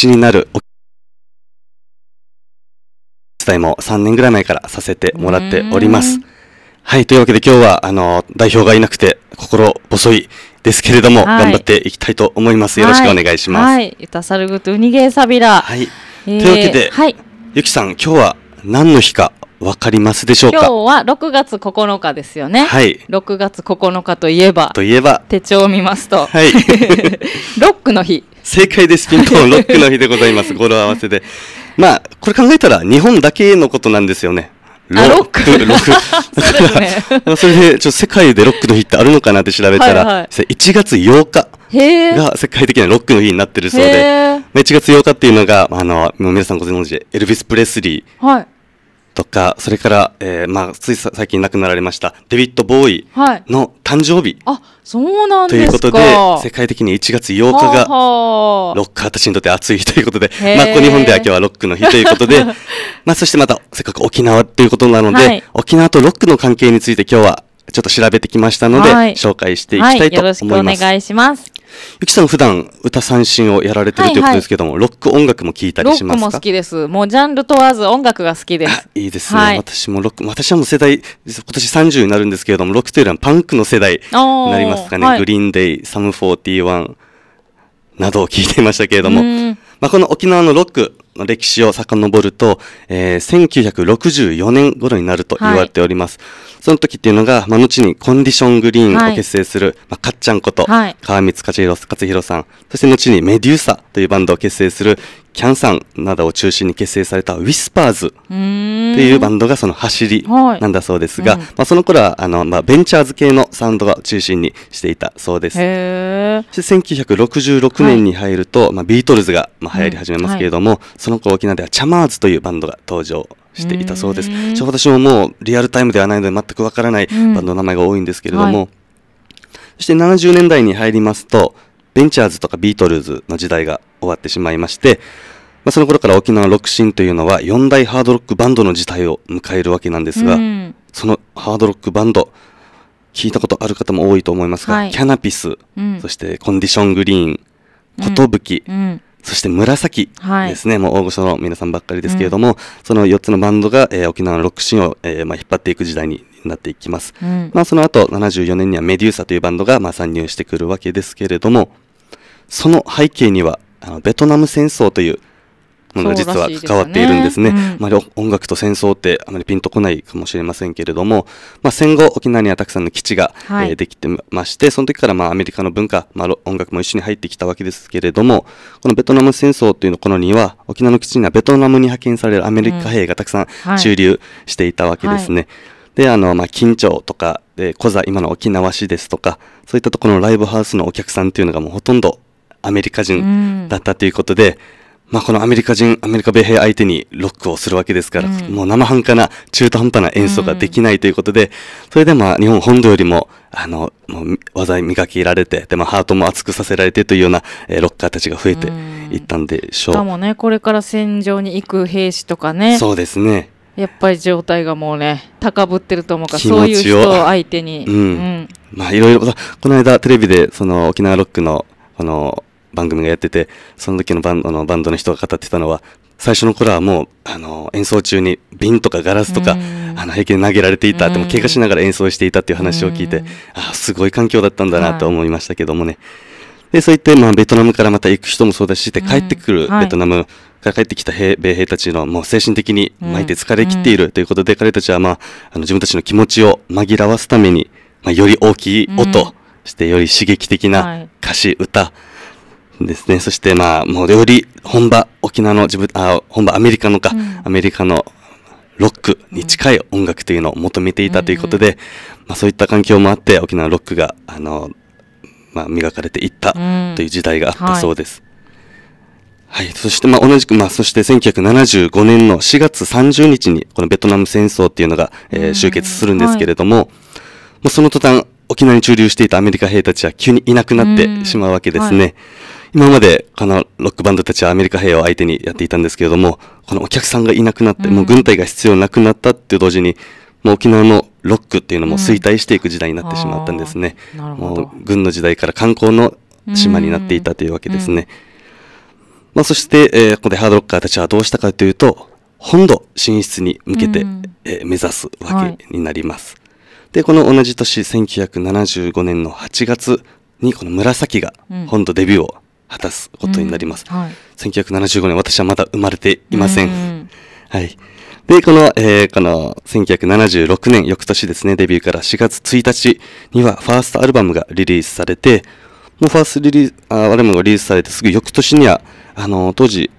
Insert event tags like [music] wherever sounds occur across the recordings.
地になるお伝えも3年ぐらい前からさせてもらっております。はい、というわけで今日はあの代表がいなくて心細いですけれども、はい、頑張っていきたいと思います。よろしくお願いします。はい、ユタサルグとゥニゲーサビラ。はい、えー、というわけで、はい、ゆきさん今日は何の日かわかりますでしょうか。今日は六月九日ですよね。はい。六月九日といえば。といえば。手帳を見ますと。はい。[laughs] ロックの日。正解です。ピンポン、ロックの日でございます。[laughs] 語呂合わせで。まあ、これ考えたら日本だけのことなんですよね。ロックロック [laughs] そ,、ね、それでちょっと世界でロックの日ってあるのかなって調べたら、はいはい、1月8日が世界的なロックの日になってるそうで、まあ、1月8日っていうのがあの皆さんご存知エルヴィス・プレスリーとか、それから、えー、まあ、つい最近亡くなられました、デビッド・ボーイの誕生日、はい。あ、そうなんということで、世界的に1月8日が、ロッカーたちにとって暑い日ということで、まあ、こ日本では今日はロックの日ということで、[laughs] まあ、そしてまた、せっかく沖縄ということなので、はい、沖縄とロックの関係について今日は、ちょっと調べてきましたので、はい、紹介していきたいと思います。よろしくお願いします。ゆきさん普段歌三振をやられてる、ということですけども、ロック音楽も聴いたりしますかロックも好きです。もうジャンル問わず音楽が好きです。いいですね、はい、私もロック、私はもう世代、今年30になるんですけれども、ロックというのはパンクの世代になりますかね。はい、グリーンデイ、サム41などを聴いていましたけれども、まあ、この沖縄のロック、の歴史を遡ると、えー、1964年頃になると言われております。はい、その時っていうのが、まあ、後にコンディショングリーンを結成する、はい、まあ、かっちゃんこと、はい、川光勝弘さん、そして後にメデューサというバンドを結成するキャンさんなどを中心に結成されたウィスパーズっていうバンドがその走りなんだそうですが、はいうん、まあ、その頃はあの、まあ、ベンチャーズ系のサウンドが中心にしていたそうです。1966年に入ると、はい、まあ、ビートルズが、まあ、流行り始めますけれども、うんはい、その頃沖縄ではチャマーズというバンドが登場していたそうです。私ももうリアルタイムではないので全くわからないバンドの名前が多いんですけれども、うん、そして70年代に入りますとベンチャーズとかビートルズの時代が終わってしまいまして、まあ、その頃から沖縄ロックシーンというのは4大ハードロックバンドの時代を迎えるわけなんですが、うん、そのハードロックバンド聞いたことある方も多いと思いますが、はい、キャナピス、うん、そしてコンディショングリーン寿、うん、そして紫ですね、はい、もう大御所の皆さんばっかりですけれども、その4つのバンドが、えー、沖縄のロックシーンを、えーまあ、引っ張っていく時代になっていきます、まあ、その後74年にはメデューサというバンドが、まあ、参入してくるわけですけれども、その背景にはあのベトナム戦争というものが実は関わっているんですね。すねうん、まあ、音楽と戦争ってあまりピンとこないかもしれませんけれども、まあ、戦後沖縄にはたくさんの基地が、はい、えー、できてましてその時からまあアメリカの文化、まあ、音楽も一緒に入ってきたわけですけれどもこのベトナム戦争というのこのには沖縄の基地にはベトナムに派遣されるアメリカ兵がたくさん駐留していたわけですね。うんはいで、あの、まあ、緊張とか、えー、コザ、今の沖縄市ですとか、そういったところのライブハウスのお客さんというのがもうほとんどアメリカ人だったということで、まあ、このアメリカ人、アメリカ米兵相手にロックをするわけですから、うん、もう生半可な、中途半端な演奏ができないということで、うん、それでまあ、日本本土よりも、あの、もう技磨きられて、でもハートも熱くさせられてというような、えー、ロッカーたちが増えていったんでしょう。し、うん、かもね、これから戦場に行く兵士とかね。そうですね。やっぱり状態がもうね、高ぶってると思うから、そういう人を相手に。うん。まあ、いろいろ、この間テレビで、その、沖縄ロックの、この、番組がやってて、その時のバンドのバンドの人が語ってたのは、最初の頃はもう、あの、演奏中に瓶とかガラスとか、あの、平気で投げられていた、でも怪我しながら演奏していたっていう話を聞いて、ああ、すごい環境だったんだなと思いましたけどもね。で、そういって、まあ、ベトナムからまた行く人もそうだし、で帰ってくるベトナムから帰ってきた兵米兵たちの、もう精神的に巻いて疲れ切っているということで、彼たちは、まあ、あの自分たちの気持ちを紛らわすために、まあ、より大きい音、してより刺激的な歌詞、歌、ですね。そしてまあ、もう料り本場、沖縄の自分、あ、本場アメリカのか、うん、アメリカのロックに近い音楽というのを求めていたということで、うん、まあ、そういった環境もあって沖縄ロックがあの、まあ、磨かれていったという時代があったそうです。うんはい、はい、そして、まあ、同じく、まあ、そして1975年の4月30日に、このベトナム戦争っていうのが、えー、終結するんですけれども、うんはい、もうその途端、沖縄に駐留していたアメリカ兵たちは急にいなくなってしまうわけですね。はい今までこのロックバンドたちはアメリカ兵を相手にやっていたんですけれども、このお客さんがいなくなって、もう軍隊が必要なくなったって同時に、もう沖縄のロックっていうのも衰退していく時代になってしまったんですね。もう軍の時代から観光の島になっていたというわけですね。まあ、そして、えここでハードロッカーたちはどうしたかというと、本土進出に向けて、え目指すわけになります。で、この同じ年、1975年の8月に、この紫が本土デビューを果たすことになります、うんはい、1975年私はまだ生まれていません、うん、はいでこの,、えー、この1976年翌年ですねデビューから4月1日にはファーストアルバムがリリースされてもうファーストリリースアルバムがリリースされてすぐ翌年にはあの当時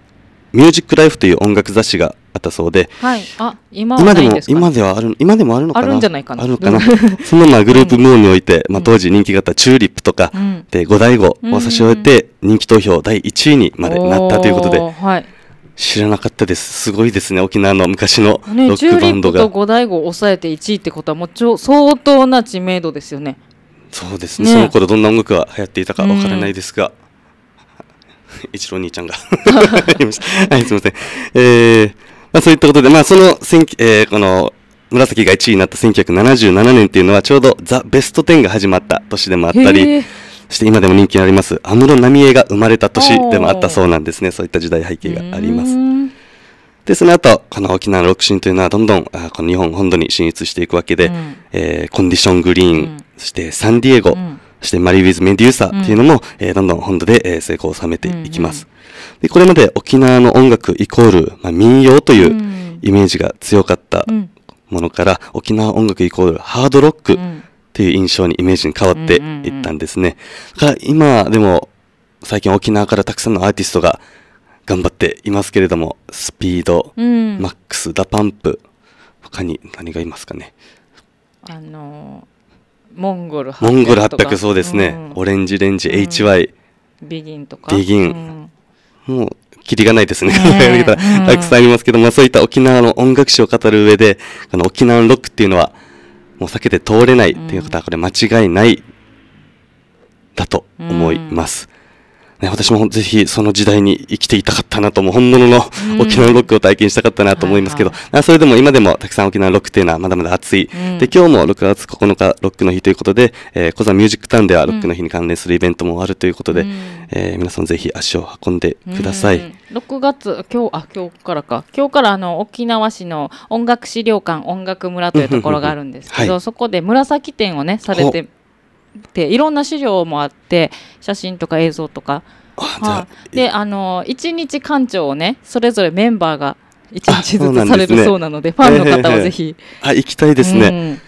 ミュージックライフという音楽雑誌があったそうで、はい、あ今はないんですか、ね、今ではある今でもあるのかなあるんじゃないかなあるかなそのまあグループムーンにおいて、まあ、当時人気があったチューリップとか、うん、で五大五を差し終えて人気投票第1位にまでなったということで、はい、知らなかったですすごいですね沖縄の昔のロックバンドが、ね、チューリップと5大5を抑えて1位ってことはもうちょ相当な知名度ですよねそうですね、ね、その頃どんな音楽が流行っていたかわからないですが、うん、[laughs] 一郎兄ちゃんが [laughs] はいすみませんえーまあ、そういったことで、まあ、その、えー、この、紫が1位になった1977年っていうのはちょうどザ・ベスト10が始まった年でもあったり、そして今でも人気にあります、安室奈美恵が生まれた年でもあったそうなんですね。そういった時代背景があります。で、その後、この沖縄のロというのはどんどん、あこの日本本土に進出していくわけで、うん、えー、コンディショングリーン、うん、そしてサンディエゴ、うん、そしてマリー・ウィズ・メデューサっていうのも、うん、えー、どんどん本土で、えー、成功を収めていきます。うんうんでこれまで沖縄の音楽イコール、まあ、民謡というイメージが強かったものから、うん、沖縄音楽イコールハードロックっていう印象にイメージに変わっていったんですね。だから今でも最近沖縄からたくさんのアーティストが頑張っていますけれどもスピード、うん、マックスダパンプ他に何がいますかねあのモンゴル800モンゴル800そうですね、うん、オレンジレンジ、うん、HY ビギンとかビギン、もう、キリがないですね。た [laughs] たくさんありますけど、まあそういった沖縄の音楽史を語る上で、あの沖縄のロックっていうのは、もう避けて通れないっていうことは、これ間違いない、だと思います。うんね、私もぜひその時代に生きていたかったなと、も本物の沖縄ロックを体験したかったなと思いますけど、うん、それでも今でもたくさん沖縄ロックというのはまだまだ熱い。で、今日も6月9日ロックの日ということで、えー、小ミュージックタウンではロックの日に関連するイベントもあるということで、うん、えー、皆さんぜひ足を運んでください。うん、6月、今日、あ、今日からか。今日からあの沖縄市の音楽資料館音楽村というところがあるんですけど、はい、そこで紫展をね、されてていろんな資料もあって写真とか映像とか。はであの一日館長をねそれぞれメンバーが一日ずつされるそうなので、ね、ファンの方はぜひ、えー、あ行きたいですね、うん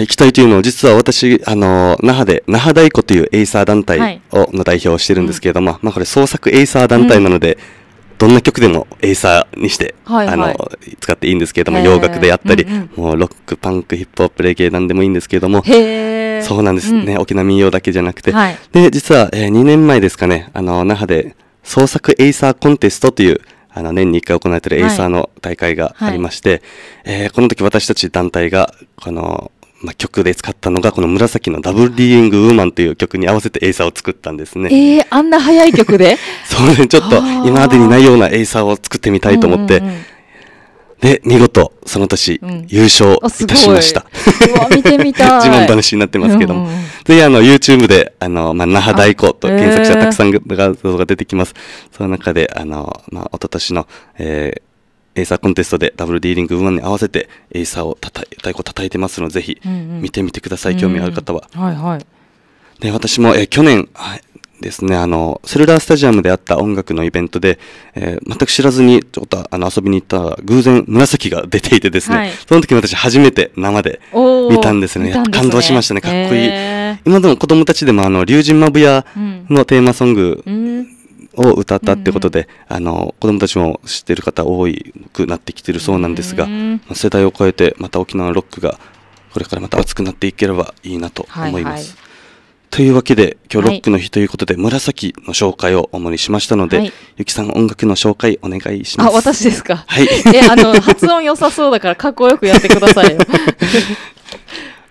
行きたいというのを実は私、あの那覇で那覇太鼓というエイサー団体を、の代表をしてるんですけれども、まあ、これ創作エイサー団体なので、うどんな曲でもエイサーにして、はいはい、あの使っていいんですけれども洋楽であったり、うんうん、もうロックパンクヒップホップレゲエ何でもいいんですけれどもそうなんですね、うん、沖縄民謡だけじゃなくて、はい、で実は、えー、2年前ですかねあの那覇で創作エイサーコンテストというあの年に1回行われているエイサーの大会がありまして、はいはい、えー、この時私たち団体がこのまあ、曲で使ったのがこの紫のダブルリーイングウーマンという曲に合わせてエイサーを作ったんですね。えー、あんな早い曲で [laughs] そうね、ちょっと今までにないようなエイサーを作ってみたいと思って、うんうんで、見事、その年、うん、優勝いたしました。見てみたい。[laughs] 自慢話になってますけども。うん、ぜひ、あの、YouTube で、あの、まあ、那覇大子と検索したらたくさん画像が出てきます。その中で、あの、まあ、一昨年の、えー、エイサーコンテストで WD リンク1に合わせてエイサーをたた太鼓叩いてますのでぜひ見てみてください、うんうん、興味ある方は。うんうん、はいはい、で私も、えー、去年、はいですね、あの、セルラースタジアムであった音楽のイベントで、えー、全く知らずに、ちょっとあの遊びに行ったら、偶然、紫が出ていてですね、はい、その時私初めて生で見たんですね。すね感動しましたね、かっこいい。今でも子供たちでも、あの、龍神マブヤのテーマソング、うんを歌ったってことで、うん、あの子どもたちも知ってる方多くなってきてるそうなんですが、うん、世代を超えてまた沖縄のロックがこれからまた熱くなっていければいいなと思います。はいはい、というわけで今日ロックの日ということで、はい、紫の紹介を主にしましたので、はい、ゆきさん音楽の紹介お願いします。あ私ですか。はい。えあの発音良さそうだからかっこよくやってくださいよ。[laughs]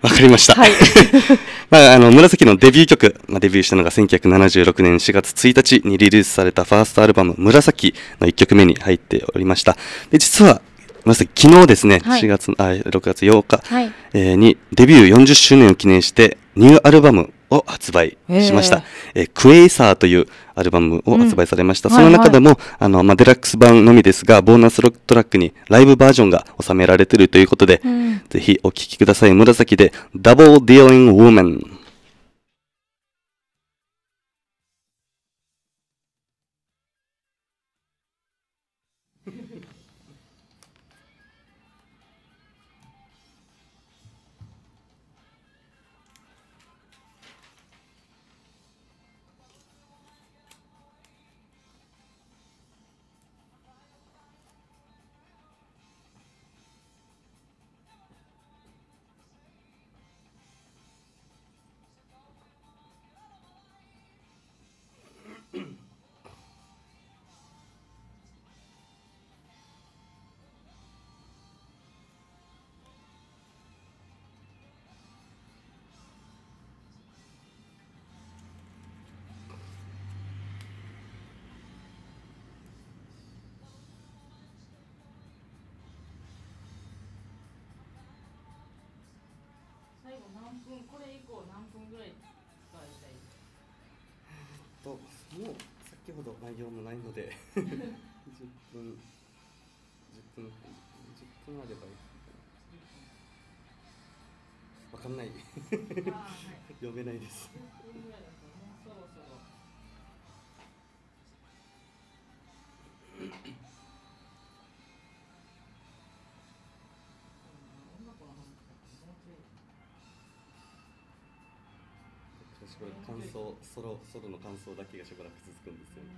わかりました。はい、[laughs] まあ、あの、紫のデビュー曲、まあ、デビューしたのが1976年4月1日にリリースされたファーストアルバム、紫の1曲目に入っておりました。で、実は、紫、昨日ですね、はい、4月、あ、6月8日、はい、えー、にデビュー40周年を記念して、ニューアルバムを発売しました、えー、えー、クエイサーというアルバムを発売されました、うん、その中でも、はいはい、あのまあ、デラックス版のみですがボーナストラックにライブバージョンが収められているということで、うん、ぜひお聴きください紫で「Double Dealing Woman」後何分これ以降何分ぐらい使いたいともう先ほど内容もないので10 [laughs] 分10分10分あればいいわかんない [laughs] 読めないですしばらく感想ソロソロの感想だけがしばらく続くんですよね、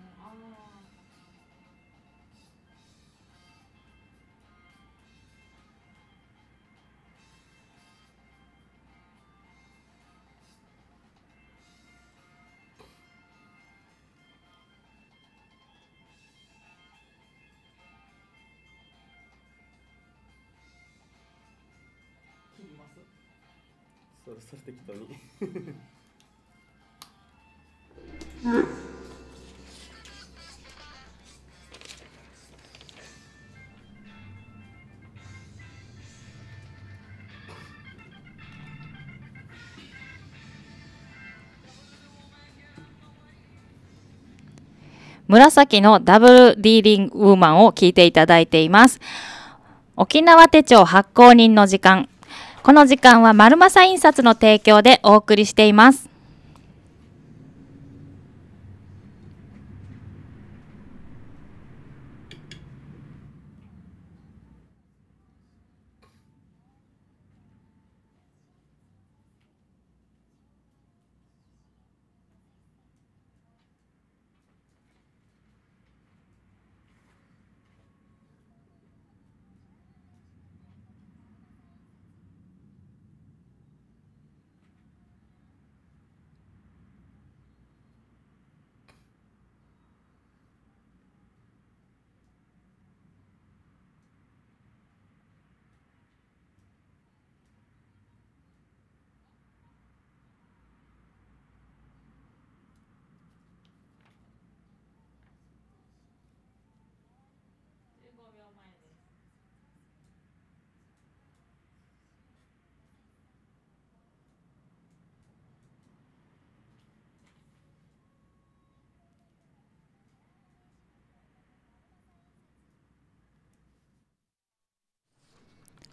切りそれそれ適当に紫のダブルディーリングウーマンを聞いていただいています。沖縄手帳発行人の時間。この時間は丸正印刷の提供でお送りしています。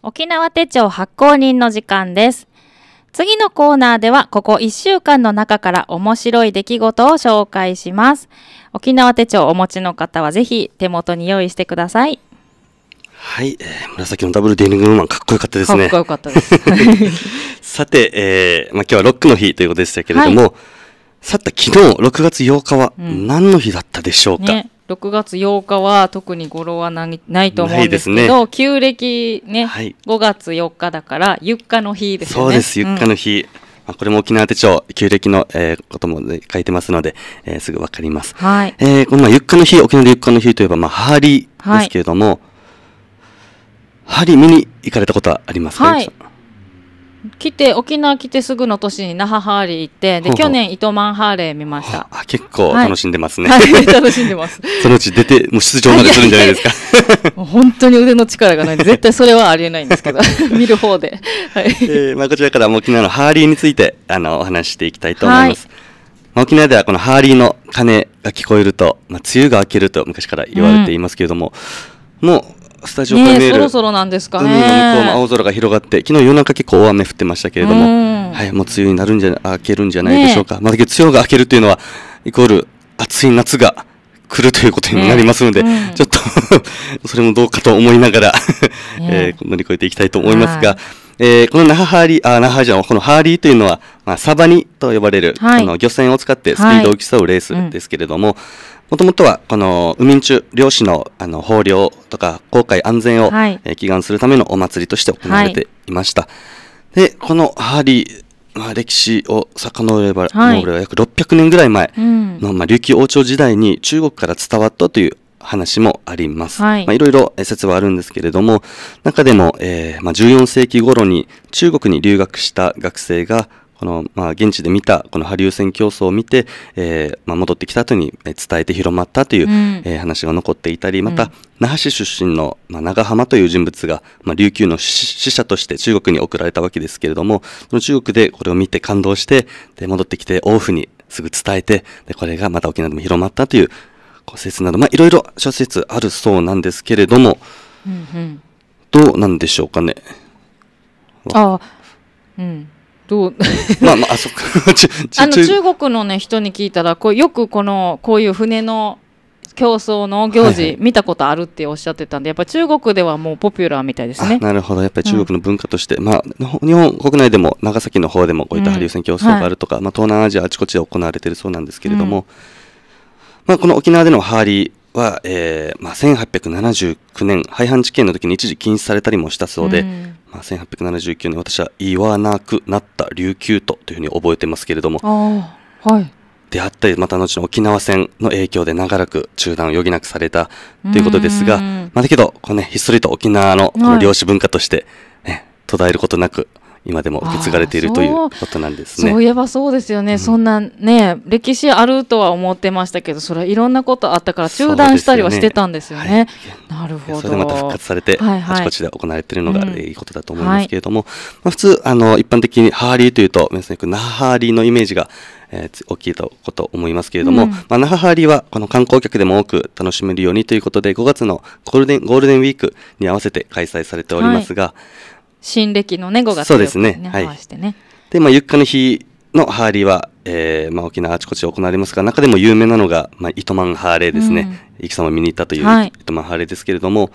沖縄手帳発行人の時間です。次のコーナーでは、ここ1週間の中から面白い出来事を紹介します。沖縄手帳をお持ちの方は、ぜひ手元に用意してください。はい、えー、紫のダブルデーリングウーマン、かっこよかったですね。かっこよかったです。[laughs] さて、えー、まあ、今日はロックの日ということでしたけれども、はい、さて、昨日6月8日は何の日だったでしょうか、うんね6月8日は特に語呂はないと思うんですけど、ね、旧暦ね、はい、5月4日だからゆっかの日ですね。そうです、ゆっかの日。うんまあ、これも沖縄手帳、旧暦の、えー、ことも、ね、書いてますので、えー、すぐわかります。はい。えー、この、まあ、ゆっかの日、沖縄でゆっかの日といえば、まあ、ハーリーですけれども、はい、ハーリー見に行かれたことはありますかはい。来て沖縄来てすぐの年に那覇ハーレー行ってで去年糸満ハーレー見ましたあ結構楽しんでますね、はい楽しんでます [laughs] そのうち出てもう出場までするんじゃないですか本当に腕の力がない絶対それはありえないんですけど [laughs] 見る方で、はいえーまあ、こちらから沖縄のハーリーについてあのお話していきたいと思います、まあ、沖縄ではこのハーリーの鐘が聞こえると、まあ、梅雨が明けると昔から言われていますけれども、うん、もうスタジオから見える、そろそろなんですかね海の向こうも青空が広がって昨日夜中結構大雨降ってましたけれども、はい、もう梅雨になるんじゃ明けるんじゃないでしょうか、ね、まあ、梅雨が明けるというのはイコール暑い夏が来るということになりますので、ねうん、ちょっと [laughs] それもどうかと思いながら [laughs] えー、乗り越えていきたいと思いますが。えー、このナハハーリー、あ、ナハじゃん、このハーリーというのは、まあ、サバニと呼ばれる、はい、あの漁船を使ってスピードを競うレースですけれども、はいうんもともとは、この、海民中、漁師の、あの、豊漁とか、航海安全を、はい、えー、祈願するためのお祭りとして行われていました。はい、で、このハーまあ、歴史を遡れば、はい、れば約600年ぐらい前の、うん、まあ、琉球王朝時代に中国から伝わったという話もあります。はいまあ、いろいろ説はあるんですけれども、中でも、えーまあ、14世紀頃に中国に留学した学生が、この、まあ、現地で見たこの波竜戦競争を見て、えーまあ、戻ってきた後に伝えて広まったという、うん、えー、話が残っていたりまた、うん、那覇市出身の、まあ、長浜という人物が、まあ、琉球の使者として中国に送られたわけですけれどもその中国でこれを見て感動してで戻ってきて王府にすぐ伝えてでこれがまた沖縄でも広まったという説など、まあ、いろいろ諸説あるそうなんですけれども、うんうん、どうなんでしょうかね。ああうんどう [laughs] まあまああそっか [laughs] あの中国のね人に聞いたらこうよくこのこういう船の競争の行事、はいはい、見たことあるっておっしゃってたんでやっぱ中国ではもうポピュラーみたいですねなるほどやっぱり中国の文化として、うん、まあ日本国内でも長崎の方でもこういったハリ羽生戦競争があるとか、うんはい、まあ、東南アジアあちこちで行われているそうなんですけれども、うん、まあ、この沖縄でのハーリーは、えーまあ、1879年廃藩置県の時に一時禁止されたりもしたそうで、うまあ、1879年私は言わなくなった琉球とというふうに覚えてますけれども、はい、であったりまた後の沖縄戦の影響で長らく中断を余儀なくされたということですが、まあ、だけどこの、ね、ひっそりと沖縄のこの漁師文化としてね、途絶えることなく今でも受け継がれているということなんですね。そういえばそうですよね、うん、そんなね歴史あるとは思ってましたけどそれはいろんなことあったから中断したりはしてたんですよね。よねはい、なるほどそれでまた復活されて、はいはい、あちこちで行われているのがいいことだと思いますけれども、うんはい、まあ、普通あの一般的にハーリーというと皆さんよくナハーリーのイメージがえー、大きいとこと思いますけれども、うん、まあ、那覇ハーリーはこの観光客でも多く楽しめるようにということで5月のゴールデンゴールデンウィークに合わせて開催されておりますが、はい新暦のね5月そうですねね、はい、してねで、まあ、ゆっかの日のハーリーは、えーまあ、沖縄あちこち行われますが中でも有名なのが、まあ、糸満ハーレーですね、うん、様を見に行ったという、はい、糸満ハーレーですけれども、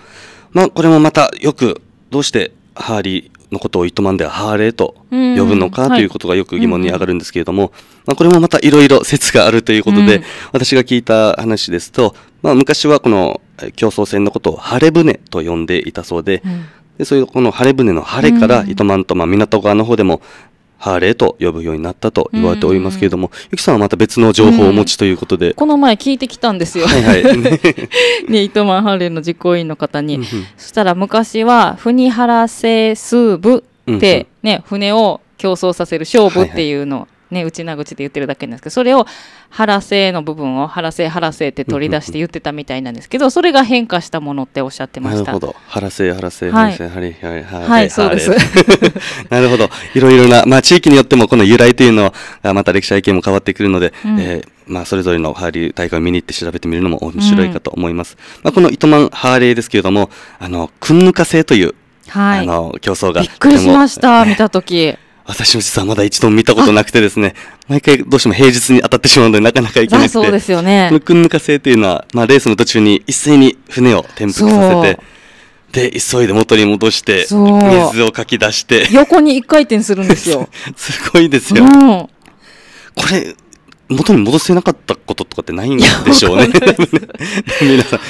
まあ、これもまたよくどうしてハーリーのことを糸満ではハーレーと呼ぶのかということがよく疑問に上がるんですけれども、はいまあ、これもまたいろいろ説があるということで、うん、私が聞いた話ですと、まあ、昔はこの競争船のことをハレ船と呼んでいたそうで、うん、でそういうこの晴れ船の晴れから糸満と、まあ、港側の方でもハーレーと呼ぶようになったと言われておりますけれども、ゆきさんはまた別の情報をお持ちということで、この前聞いてきたんですよ。はいはい。[laughs] ね、糸満ハーレーの実行委員の方に。うんそしたら昔は、国原製数部って、ね、うん、船を競争させる勝負っていうのね、内名口で言ってるだけなんですけど、それを腹性の部分を腹性腹性って取り出して言ってたみたいなんですけど、それが変化したものっておっしゃってました。なるほど。腹性腹性腹はい、はい、はい、はい、そうです。[laughs] なるほど。いろいろな、まあ地域によってもこの由来というのは、また歴史背景も変わってくるので、うん、えー、まあ、それぞれのハーレー大会を見に行って調べてみるのも面白いかと思います。うん、まあ、この糸満ハーレーですけれども、あの、くんぬか製というはい、あの競争がびっくりしました、ね、見た時私も実はまだ一度も見たことなくてですね、毎回どうしても平日に当たってしまうのでなかなか行けなくて、そうですよね。こくクンヌカ製というのは、まあ、レースの途中に一斉に船を転覆させて、で、急いで元に戻して、水をかき出して。横に一回転するんですよ。[laughs] すごいですよ。うん、これ、元に戻せなかったこととかってないんでしょうね。[laughs] 皆さん。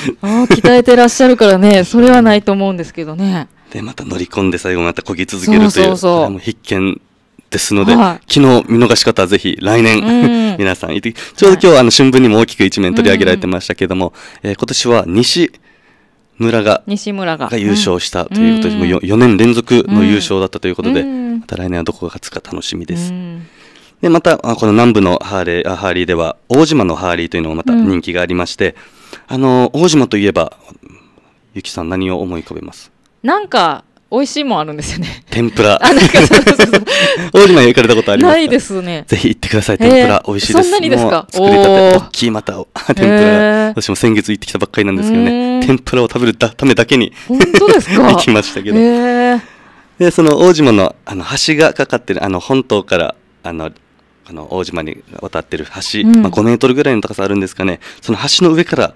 鍛えてらっしゃるからね、それはないと思うんですけどね。でまた乗り込んで最後またこぎ続けるというそれも必見ですので、はい、昨日見逃し方はぜひ来年、うん、[laughs] 皆さんいてちょうど今日、はい、あの春分にも大きく一面取り上げられてましたけれども、うん、えー、今年は西村が西村が優勝したということで、うん、もう 4, 年連続の優勝だったということで、うん、また来年はどこが勝つか楽しみです。でまたこの南部のハーレーハーリーでは大島のハーリーというのもまた人気がありまして、あの大島といえばゆきさん何を思い浮かべますなんか美味しいもんあるんですよね。天ぷら。[laughs] あ、なん大島行かれたことありますないですね。ぜひ行ってください。天ぷら美味しいです。そんなにですか作りたて、大きいまた [laughs] 天ぷら。私も先月行ってきたばっかりなんですけどね。天ぷらを食べるためだけに。本当ですか [laughs] 行きましたけど。で、その大島のあの橋がかかってる、あの本島から、あの、あの大島に渡ってる橋、まあ5メートルぐらいの高さあるんですかね。その橋の上から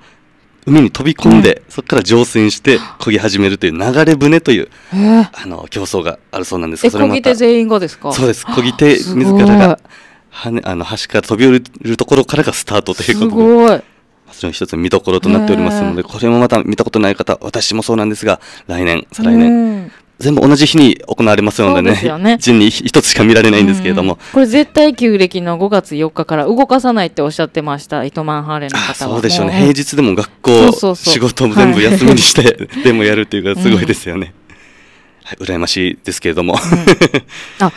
海に飛び込んで、そこから乗船して漕ぎ始めるという流れ船という、あの競争があるそうなんですがそれ漕ぎ手全員がですかそうです漕ぎ手自らがは、ね、あの橋から飛び降りるところからがスタートということですごいそれも一つ見どころとなっておりますので、これもまた見たことない方、私もそうなんですが、来年、再来年、全部同じ日に行われますのでね、でねに一つしか見られないんですけれども、うん、これ絶対旧暦の5月4日から動かさないっておっしゃってました、糸満ハーレの方は。そうでしょうね、平日でも学校、仕事も全部休みにして、はい、[laughs] でもやるっていうか、すごいですよね。うんはい、羨ましいですけれども。うん、あ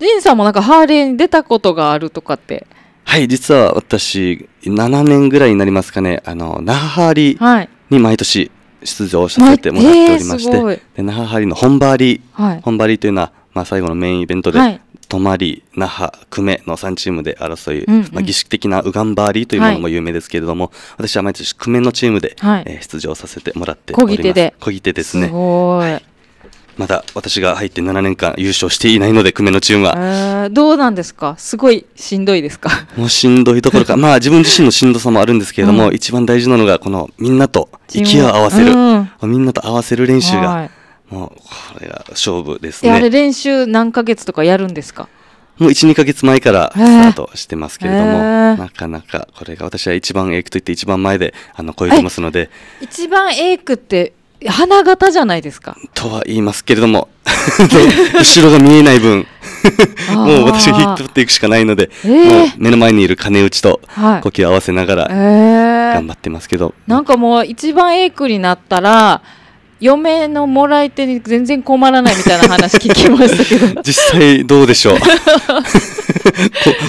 ジンさんもなんかハーレーに出たことがあるとかって。はい、実は私、7年ぐらいになりますかね、あの、那覇ハーリに毎年出場させてもらっておりまして、えー、で那覇ハリの本張り、はい、本張りというのは、まあ、最後のメインイベントで、はい泊まり、那覇、久米の3チームで争い、うんうん、まあ、儀式的なウガンバーリーというものも有名ですけれども、はい、私は毎年久米のチームで、はい、えー、出場させてもらっております。小切手で。ですね。すはいまだ私が入って7年間優勝していないので、久米のチームは。えー、どうなんですか、すごいしんどいですか。もうしんどいところか、[laughs] まあ自分自身のしんどさもあるんですけれども、うん、一番大事なのが、このみんなと息を合わせる、うん、みんなと合わせる練習が、もうこれが勝負ですね。あれ、練習何ヶ月とかやるんですかもう1、2ヶ月前からスタートしてますけれども、えー、なかなかこれが私は一番エイクといって一番前であの超えてますので。一番エイクって花形じゃないですか。とは言いますけれども [laughs] 後ろが見えない分 [laughs] もう私が引っ張っていくしかないので、えー、目の前にいる金打ちと呼吸を合わせながら頑張ってますけど、えー、なんかもう一番エイクになったら嫁のもらい手に全然困らないみたいな話聞きましたけど [laughs] 実際どうでしょう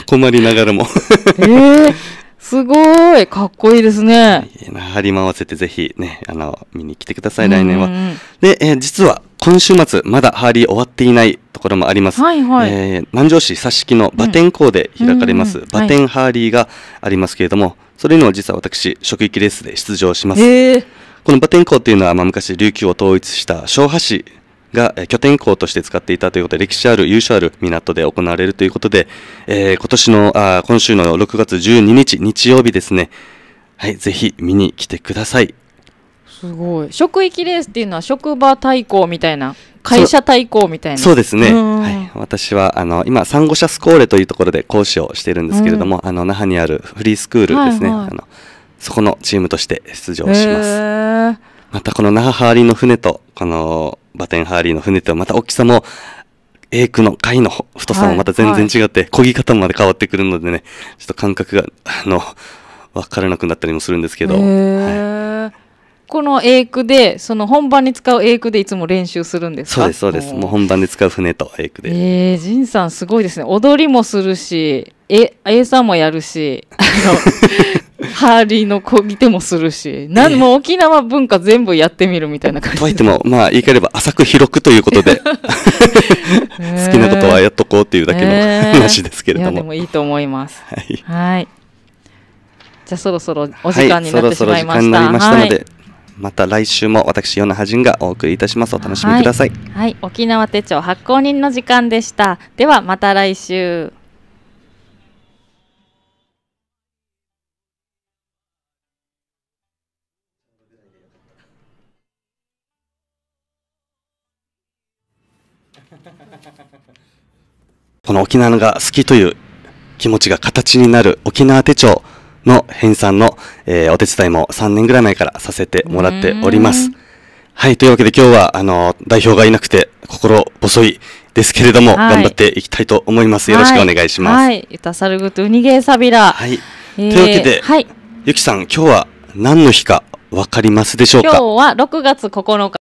困りながらもえー、すごいかっこいいですね。張り回せてぜひね、あの、見に来てください、来年は。で、えー、実は今週末、まだハーリー終わっていないところもあります。はいはい、えー、南城市佐敷の馬天港で開かれます、馬天ハーリーがありますけれども、それにも実は私、職域レースで出場します。この馬天港っていうのは、まあ、昔琉球を統一した昭和市が拠点港として使っていたということで、歴史ある、由緒ある港で行われるということで、えー、今年のあ、今週の6月12日、日曜日ですね、はい、ぜひ見に来てください。すごい。職域レースっていうのは職場対抗みたいな、会社対抗みたいな。そうですね。はい。私は、あの、今、サンゴ社スコーレというところで講師をしているんですけれども、うん、あの、那覇にあるフリースクールですね。はいはい、あのそこのチームとして出場します。またこの那覇ハーリーの船と、このバテンハーリーの船とはまた大きさも、エイクの貝の太さもまた全然違って、漕ぎ方まで変わってくるのでね、ちょっと感覚が、あの、わからなくなったりもするんですけど。このエイクで、その本番に使うエイクでいつも練習するんですかそうです、そうです。もう本番で使う船とエイクで。ええー、ジンさんすごいですね。踊りもするし、え、イサーもやるし、ハーリーのこぎ手もするし、なん、えー、も沖縄文化全部やってみるみたいな感じ。とはいっても、まあ言い換えれば浅く広くということで、[laughs] [laughs] 好きなことはやっとこうっていうだけの話ですけれども。えー、いでもいいと思います。[laughs] はい。はいじゃあそろそろお時間になってしまいした。そろそろ時間になりましたので、はい、また来週も私、ヨナハジンがお送りいたします。お楽しみください。はい、はい、沖縄手帳発行人の時間でした。ではまた来週。この沖縄が好きという気持ちが形になる沖縄手帳の編纂の、えー、お手伝いも3年ぐらい前からさせてもらっております。はい、というわけで今日は、あの、代表がいなくて心細いですけれども、はい、頑張っていきたいと思います。よろしくお願いします。はい、はい、ゆたさるウとゲーサビラ。はい、えー、というわけで、はい、ゆきさん、今日は何の日かわかりますでしょうか今日は6月9日。